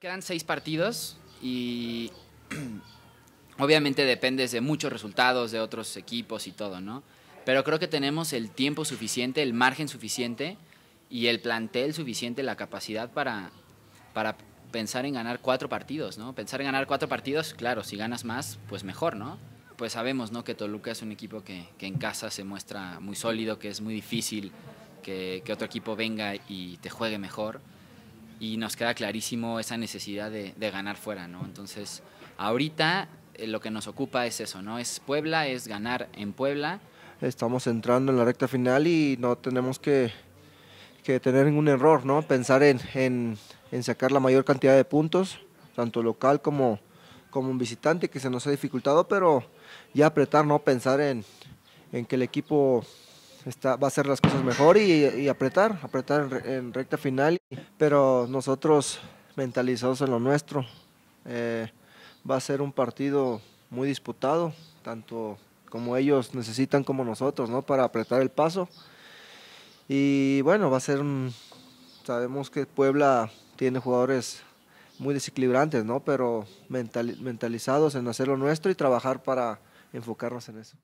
Quedan seis partidos y obviamente dependes de muchos resultados de otros equipos y todo, ¿no? Pero creo que tenemos el tiempo suficiente, el margen suficiente y el plantel suficiente, la capacidad para, pensar en ganar cuatro partidos, ¿no? Pensar en ganar cuatro partidos, claro, si ganas más, pues mejor, ¿no? Pues sabemos, ¿no? Que Toluca es un equipo que, en casa se muestra muy sólido, que es muy difícil que otro equipo venga y te juegue mejor y nos queda clarísimo esa necesidad de, ganar fuera, ¿no? Entonces, ahorita eh, lo que nos ocupa es eso, ¿no? Es Puebla, es ganar en Puebla. Estamos entrando en la recta final y no tenemos que, que tener ningún error, ¿no? Pensar en, sacar la mayor cantidad de puntos, tanto local como, como un visitante, que se nos ha dificultado, pero ya apretar, ¿no? Pensar en, en que el equipo va a hacer las cosas mejor y, apretar, apretar en, recta final. Pero nosotros mentalizados en lo nuestro, eh, va a ser un partido muy disputado, tanto como ellos necesitan como nosotros, ¿no? Para apretar el paso. Y bueno, va a ser un... Sabemos que Puebla tiene jugadores muy desequilibrantes, ¿no? Pero mentalizados en hacer lo nuestro y trabajar para enfocarnos en eso.